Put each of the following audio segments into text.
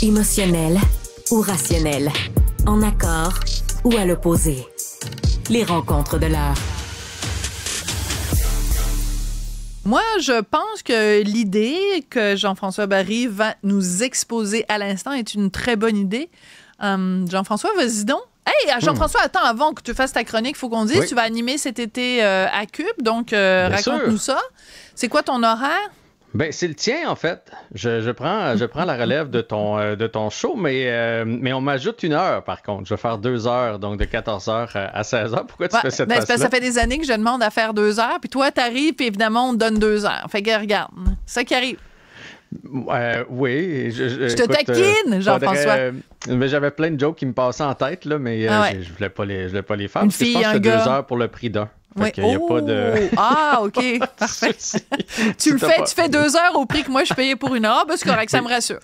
Émotionnel ou rationnel, en accord ou à l'opposé. Les rencontres de l'art. Moi, je pense que l'idée que Jean-François Barry va nous exposer à l'instant est une très bonne idée. Hum, Jean-François, vas-y donc. Hey, Jean-François, attends, avant que tu fasses ta chronique, il faut qu'on dise, tu vas animer cet été euh, à Cube, donc euh, raconte-nous ça. C'est quoi ton horaire? Ben, c'est le tien, en fait. Je, je, prends, je prends la relève de ton, euh, de ton show, mais, euh, mais on m'ajoute une heure, par contre. Je vais faire deux heures, donc de 14h à 16h. Pourquoi tu fais cette ben, Ça fait des années que je demande à faire deux heures, puis toi, t'arrives, puis évidemment, on te donne deux heures. Fait que regarde, ça qui arrive. Euh, oui. Je, te taquine, Jean-François j'avais plein de jokes qui me passaient en tête, là, mais euh, je, voulais pas les, je voulais pas les faire. parce que je pense deux heures pour le prix d'un. y a pas de... Ah, OK. tu le fais, tu fais deux heures au prix que moi je payais pour une heure. parce ben, c'est correct, ça me rassure.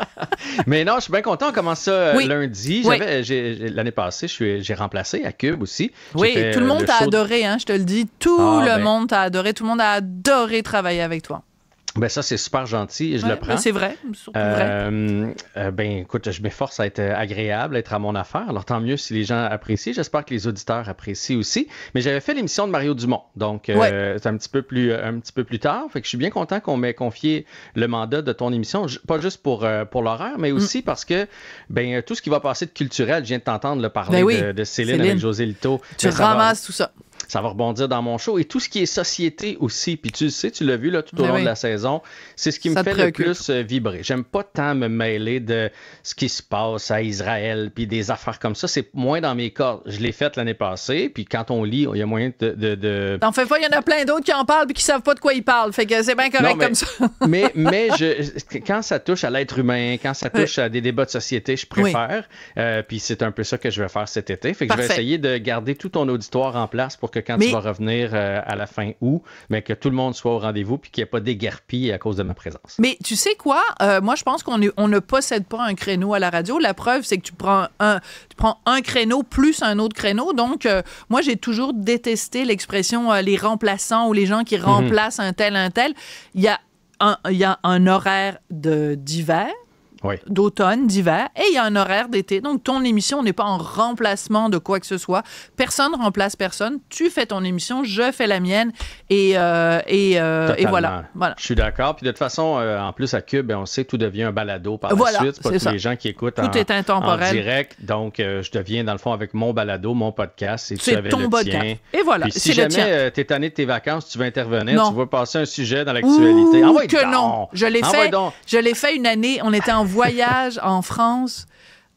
mais non, je suis bien content. On commence ça euh, lundi. Euh, l'année passée, j'ai remplacé à Cube aussi. Oui, tout le monde t'a adoré, hein, je te le dis. Tout ah, le ben. monde t'a adoré. Tout le monde a adoré travailler avec toi. Ben ça, c'est super gentil je le ben, prends. C'est vrai, euh, euh, ben écoute, je m'efforce à être agréable, à être à mon affaire. Alors tant mieux si les gens apprécient. J'espère que les auditeurs apprécient aussi. Mais j'avais fait l'émission de Mario Dumont, donc euh, c'est un petit peu plus un petit peu plus tard. Fait que je suis bien content qu'on m'ait confié le mandat de ton émission, pas juste pour pour l'horaire, mais mm. aussi parce que ben tout ce qui va passer de culturel, je viens de t'entendre le parler ben de, Céline, avec José Lito. Tu ramasses tout ça ça va rebondir dans mon show. Et tout ce qui est société aussi, puis tu sais, tu l'as vu là, tout ben au long de la saison, c'est ce qui me fait le plus euh, vibrer. J'aime pas tant me mêler de ce qui se passe à Israël, puis des affaires comme ça. C'est moins dans mes cordes. Je l'ai faite l'année passée, puis quand on lit, il y a moyen de. de, de... T'en pas, il y en a plein d'autres qui en parlent puis qui savent pas de quoi ils parlent. Fait que c'est bien correct comme ça. mais mais je, quand ça touche à l'être humain, quand ça touche à des débats de société, je préfère. Euh, puis c'est un peu ça que je vais faire cet été. Fait que je vais essayer de garder tout ton auditoire en place pour que quand tu vas revenir euh, à la fin août, mais que tout le monde soit au rendez-vous puis qu'il n'y ait pas d'éguerpie à cause de ma présence. Mais tu sais quoi? Euh, moi, je pense qu'on on ne possède pas un créneau à la radio. La preuve, c'est que tu prends un, tu prends un créneau plus un autre créneau. Donc, euh, moi, j'ai toujours détesté l'expression les remplaçants ou les gens qui mhm. remplacent un tel, un tel. Il y il y a un horaire d'hiver oui. d'automne, d'hiver, et il y a un horaire d'été. Donc, ton émission n'est pas en remplacement de quoi que ce soit. Personne remplace personne. Tu fais ton émission, je fais la mienne, et, euh, et, euh, et, voilà. voilà. Je suis d'accord. Puis de toute façon, euh, en plus, à Cube, on sait que tout devient un balado par la suite. tous les gens qui écoutent tout est intemporel. direct. Donc, je deviens, dans le fond, avec mon balado, mon podcast, et tu avais ton Et voilà, Puis si jamais tu es de tes vacances, tu veux intervenir, tu veux passer un sujet dans l'actualité. Ah que non. Je l'ai fait, je l'ai fait une année, on était en voyage en France,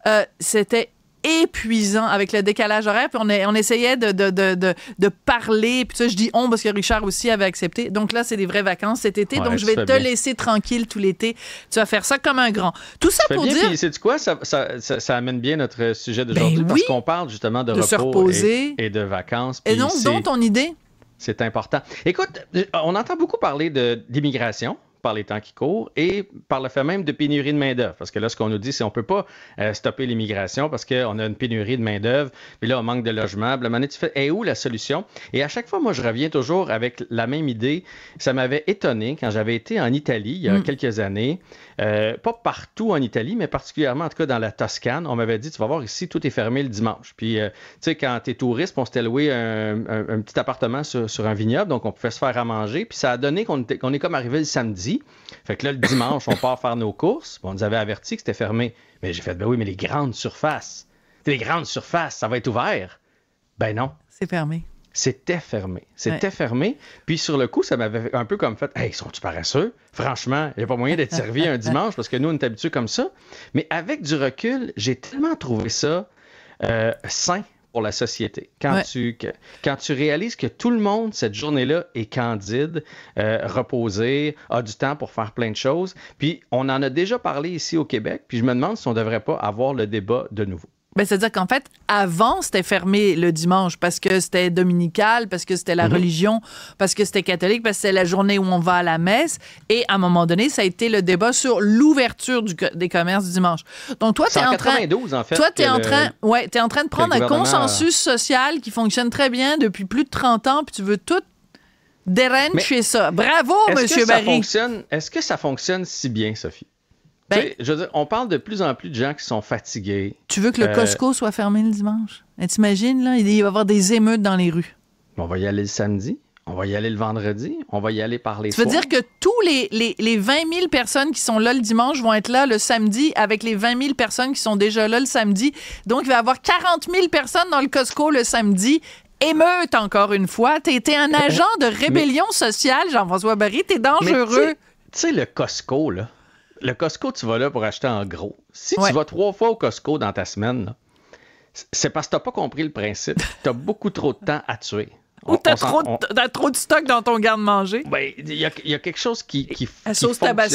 euh, c'était épuisant avec le décalage horaire. Puis on, essayait de, de, parler. Puis ça, je dis on parce que Richard aussi avait accepté. Donc là, c'est des vraies vacances cet été. donc je vais te laisser tranquille tout l'été. Tu vas faire ça comme un grand. Tout ça pour dire. C'est quoi ça, ça, ça, amène bien notre sujet ben d'aujourd'hui parce qu'on parle justement de, repos et, de vacances. Et donc, dont ton idée. C'est important. Écoute, euh, on entend beaucoup parler d'immigration par les temps qui courent et par le fait même de pénurie de main-d'œuvre. Parce que là, ce qu'on nous dit, c'est qu'on ne peut pas euh, stopper l'immigration parce qu'on a une pénurie de main-d'œuvre, mais là, on manque de logement. Puis tu fais, et eh, où la solution? Et à chaque fois, moi, je reviens toujours avec la même idée. Ça m'avait étonné quand j'avais été en Italie il y a hmm. quelques années. Euh, pas partout en Italie, mais particulièrement, en tout cas, dans la Toscane. On m'avait dit, tu vas voir ici, tout est fermé le dimanche. Puis, euh, tu sais, quand tu es touriste, on s'était loué un, un, petit appartement sur, un vignoble, donc on pouvait se faire à manger. Puis ça a donné qu'on est comme arrivé le samedi. Fait que là, le dimanche, on part faire nos courses. on nous avait averti que c'était fermé. Mais j'ai fait, ben oui, mais les grandes surfaces. Les grandes surfaces, ça va être ouvert. Ben non. C'est fermé. C'était fermé. C'était fermé. Puis sur le coup, ça m'avait un peu comme fait Hey, sont-tu paresseux Franchement, il n'y a pas moyen d'être servi un dimanche parce que nous, on est habitués comme ça. Mais avec du recul, j'ai tellement trouvé ça euh, sain pour la société. Quand, tu, quand tu réalises que tout le monde, cette journée-là, est candide, euh, reposé, a du temps pour faire plein de choses. Puis on en a déjà parlé ici au Québec, puis je me demande si on ne devrait pas avoir le débat de nouveau. Ben, C'est-à-dire qu'en fait, avant, c'était fermé le dimanche parce que c'était dominical, parce que c'était la mhm. religion, parce que c'était catholique, parce que c'était la journée où on va à la messe. Et à un moment donné, ça a été le débat sur l'ouverture des commerces du dimanche. Donc, toi, tu es en, train. En fait, toi, tu es, en train, ouais, es en train de prendre un consensus social qui fonctionne très bien depuis plus de 30 ans, puis tu veux tout déranger ça. Bravo, M. Barry. Est-ce que ça fonctionne si bien, Sophie? Ben, on parle de plus en plus de gens qui sont fatigués. Tu veux que le euh, Costco soit fermé le dimanche? Ben, t'imagines, là, il va y avoir des émeutes dans les rues. On va y aller le samedi. On va y aller le vendredi, on va y aller par les Tu veux dire que tous les, les, les, 20 000 personnes qui sont là le dimanche vont être là le samedi avec les 20 000 personnes qui sont déjà là le samedi. Donc, il va y avoir 40 000 personnes dans le Costco le samedi. Émeute, encore une fois. T'es un agent de rébellion sociale, Jean-François Barry. T'es dangereux. Tu sais, le Costco, là, le Costco, tu vas là pour acheter en gros. Si tu vas trois fois au Costco dans ta semaine, c'est parce que tu n'as pas compris le principe. Tu as beaucoup trop de temps à tuer. Ou tu as, trop de stock dans ton garde-manger. Ben, il y, a, quelque chose qui, qui, fonctionne Pas.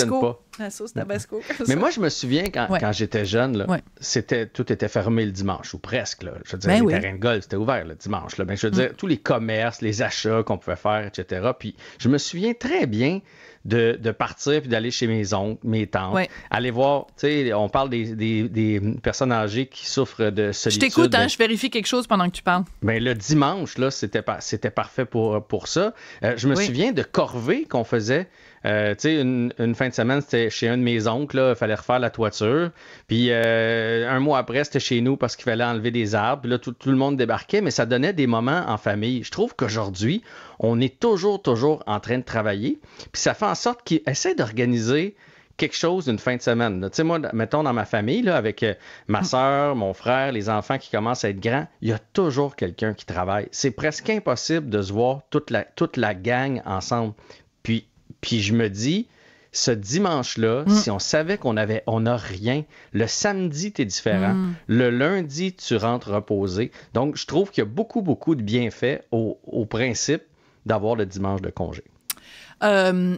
La sauce tabasco. mais moi, je me souviens quand, j'étais jeune, c'était, tout était fermé le dimanche, ou presque. Là. Je veux dire, ben les de golf, c'était ouvert le dimanche. Ben, je veux mm. dire, tous les commerces, les achats qu'on pouvait faire, etc. Puis je me souviens très bien de, partir puis d'aller chez mes oncles, mes tantes, aller voir, tu sais, on parle des, personnes âgées qui souffrent de solitude. Je t'écoute, hein, je vérifie quelque chose pendant que tu parles. Ben, le dimanche, là, c'était, c'était parfait pour, pour ça. Euh, je me souviens de corvées qu'on faisait euh, tu sais, une, fin de semaine, c'était chez un de mes oncles, il fallait refaire la toiture. Puis euh, un mois après, c'était chez nous parce qu'il fallait enlever des arbres. Puis là, tout, le monde débarquait, mais ça donnait des moments en famille. Je trouve qu'aujourd'hui, on est toujours, toujours en train de travailler. Puis ça fait en sorte qu'ils essaient d'organiser quelque chose une fin de semaine. Tu sais, moi, mettons dans ma famille, avec euh, ma mm. soeur, mon frère, les enfants qui commencent à être grands, il y a toujours quelqu'un qui travaille. C'est presque impossible de se voir toute la, toute la gang ensemble. Puis je me dis, ce dimanche-là, mm. si on savait qu'on avait, on n'a rien, le samedi, tu es différent. Mm. Le lundi, tu rentres reposé. Donc, je trouve qu'il y a beaucoup, beaucoup de bienfaits au, au principe d'avoir le dimanche de congé. Euh,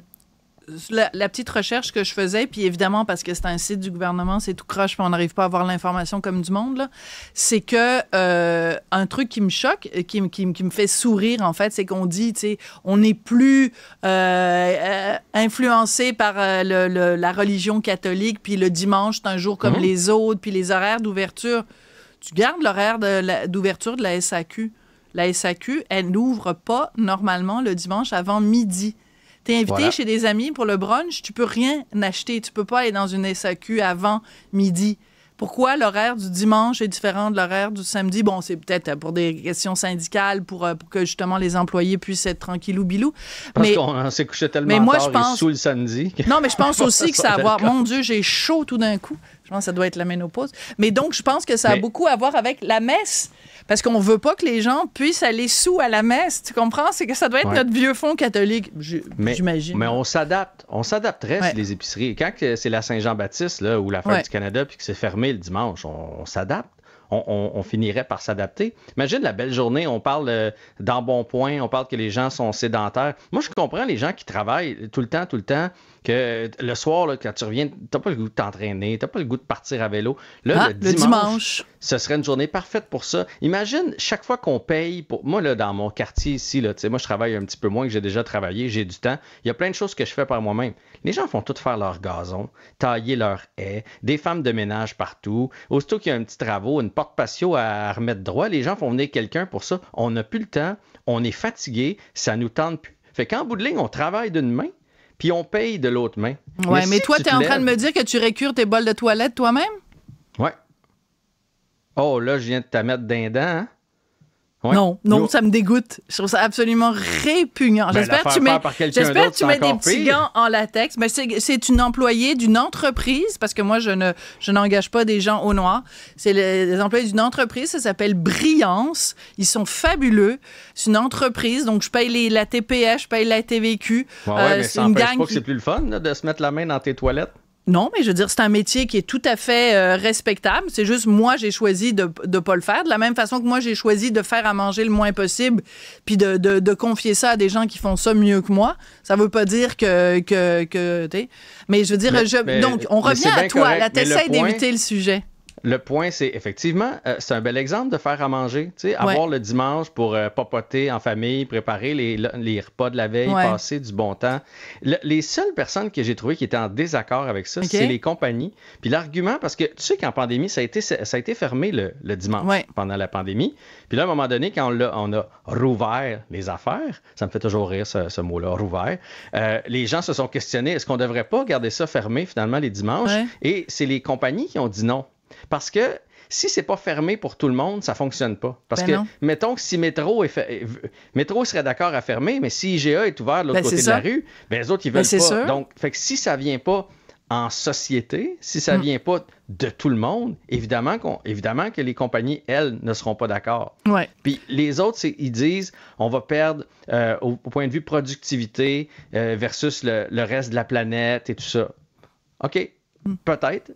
la, petite recherche que je faisais, puis évidemment, parce que c'est un site du gouvernement, c'est tout croche, puis on n'arrive pas à avoir l'information comme du monde, c'est que euh, un truc qui me choque, euh, qui, me fait sourire, en fait, c'est qu'on dit, tu sais, on n'est plus euh, influencé par la religion catholique, puis le dimanche, c'est un jour comme mhm. les autres, puis les horaires d'ouverture. Tu gardes l'horaire d'ouverture de la SAQ. La SAQ, elle n'ouvre pas normalement le dimanche avant midi. T'es invité chez des amis pour le brunch, tu peux rien acheter. Tu peux pas aller dans une SAQ avant midi. Pourquoi l'horaire du dimanche est différent de l'horaire du samedi? Bon, c'est peut-être pour des questions syndicales, pour, euh, que justement les employés puissent être ou bilou. Parce mais, qu'on hein, s'est couché tellement mais moi, tard je pense, et sous le samedi. Non, mais je pense aussi que ça va avoir... Mon Dieu, j'ai chaud tout d'un coup. Je pense que ça doit être la ménopause. Mais donc, je pense que ça a beaucoup à voir avec la messe. Parce qu'on ne veut pas que les gens puissent aller sous à la messe. Tu comprends? C'est que ça doit être notre vieux fond catholique, j'imagine. Mais, on s'adapte. On s'adapterait les épiceries. Quand c'est la Saint-Jean-Baptiste ou la fin du Canada puis que c'est fermé le dimanche, on, s'adapte. On, finirait par s'adapter. Imagine la belle journée, on parle bon euh, d'embonpoint, on parle que les gens sont sédentaires. Moi, je comprends les gens qui travaillent tout le temps, tout le temps, que le soir, quand tu reviens, t'as pas le goût de t'entraîner, t'as pas le goût de partir à vélo. Là, ah, le, dimanche, ce serait une journée parfaite pour ça. Imagine, chaque fois qu'on paye, pour moi, là, dans mon quartier ici, là, moi, je travaille un petit peu moins que j'ai déjà travaillé, j'ai du temps. Il y a plein de choses que je fais par moi-même. Les gens font tout faire leur gazon, tailler leur haie, des femmes de ménage partout. Aussitôt qu'il y a un petit travaux, une porte patio à remettre droit, les gens font venir quelqu'un pour ça. On n'a plus le temps, on est fatigué, ça nous tente plus. Fait qu'en bout de ligne, on travaille d'une main, puis on paye de l'autre main. Ouais, mais, toi, tu es en train de me dire que tu récures tes bols de toilette toi-même? Ouais. Oh, là, je viens de t'amettre d'un Hein? Non, non, ça me dégoûte. Je trouve ça absolument répugnant. Ben, j'espère que tu mets, tu mets des petits gants en latex. Mais ben, c'est une employée d'une entreprise, parce que moi, je ne, je n'engage pas des gens au noir. C'est des employés d'une entreprise, ça s'appelle Brillance. Ils sont fabuleux. C'est une entreprise, donc je paye les, la TPS, je paye la TVQ. Euh, c'est une gang que c'est plus le fun de se mettre la main dans tes toilettes. Non, mais je veux dire, c'est un métier qui est tout à fait euh, respectable. C'est juste, moi, j'ai choisi de ne pas le faire. De la même façon que moi, j'ai choisi de faire à manger le moins possible, puis de, de, de, confier ça à des gens qui font ça mieux que moi. Ça veut pas dire que... que, que mais je veux dire, je, donc, on revient à toi. La là, t'essayes d'éviter le sujet le point, c'est effectivement, euh, c'est un bel exemple de faire à manger. Tu sais, avoir le dimanche pour euh, papoter en famille, préparer les, repas de la veille, passer du bon temps. les seules personnes que j'ai trouvées qui étaient en désaccord avec ça, c'est les compagnies. Puis l'argument, parce que tu sais qu'en pandémie, ça a été, ça a été fermé le, dimanche pendant la pandémie. Puis là, à un moment donné, quand on a, rouvert les affaires, ça me fait toujours rire ce, mot-là, rouvert, euh, les gens se sont questionnés, est-ce qu'on ne devrait pas garder ça fermé finalement les dimanches? Et c'est les compagnies qui ont dit non. Parce que si c'est pas fermé pour tout le monde, ça fonctionne pas. Parce ben que, mettons que si Métro, est euh, Métro serait d'accord à fermer, mais si IGA est ouvert de l'autre ben, côté de la rue, ben les autres, ils ben, veulent pas. Donc, fait que si ça vient pas en société, si ça ne hmm. vient pas de tout le monde, évidemment, qu'on, évidemment que les compagnies, elles, ne seront pas d'accord. Ouais. Puis les autres, ils disent, on va perdre euh, au, point de vue productivité euh, versus le, reste de la planète et tout ça. OK, hmm. peut-être,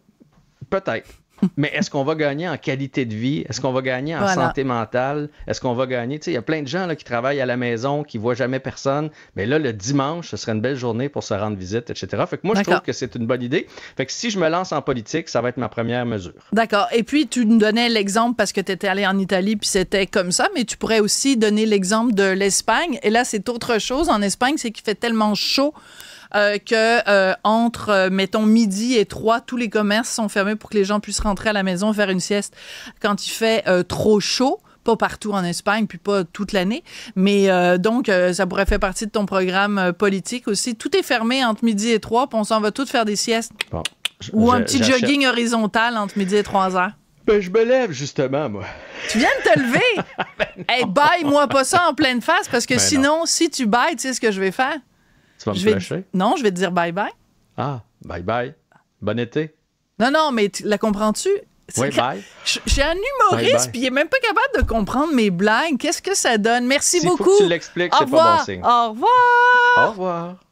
peut-être. mais est-ce qu'on va gagner en qualité de vie? Est-ce qu'on va gagner en santé mentale? Est-ce qu'on va gagner? Tu sais, il y a plein de gens là, qui travaillent à la maison, qui ne voient jamais personne. Mais là, le dimanche, ce serait une belle journée pour se rendre visite, etc. Fait que moi, je trouve que c'est une bonne idée. Fait que si je me lance en politique, ça va être ma première mesure. D'accord. Et puis, tu nous donnais l'exemple parce que tu étais allé en Italie, puis c'était comme ça, mais tu pourrais aussi donner l'exemple de l'Espagne. Et là, c'est autre chose. En Espagne, c'est qu'il fait tellement chaud euh, que euh, entre euh, mettons midi et 3 tous les commerces sont fermés pour que les gens puissent rentrer à la maison faire une sieste quand il fait trop chaud pas partout en Espagne, puis pas toute l'année. Mais donc, ça pourrait faire partie de ton programme politique aussi. Tout est fermé entre midi et 3, puis on s'en va tous faire des siestes. Ou un petit jogging horizontal entre midi et 3 heures. Ben, je me lève, justement, moi. Tu viens de te lever? et baille-moi pas ça en pleine face, parce que ben, sinon, si tu bailles, tu sais ce que je vais faire? Tu vas me Non, je vais te dire bye-bye. Ah, bye-bye. Bon été. Non, non, mais la comprends-tu? Oui, bye. Je, suis un humoriste, puis il n'est même pas capable de comprendre mes blagues. Qu'est-ce que ça donne? Merci beaucoup. Faut que tu l'expliques, c'est pas bon signe. Au revoir. Au revoir.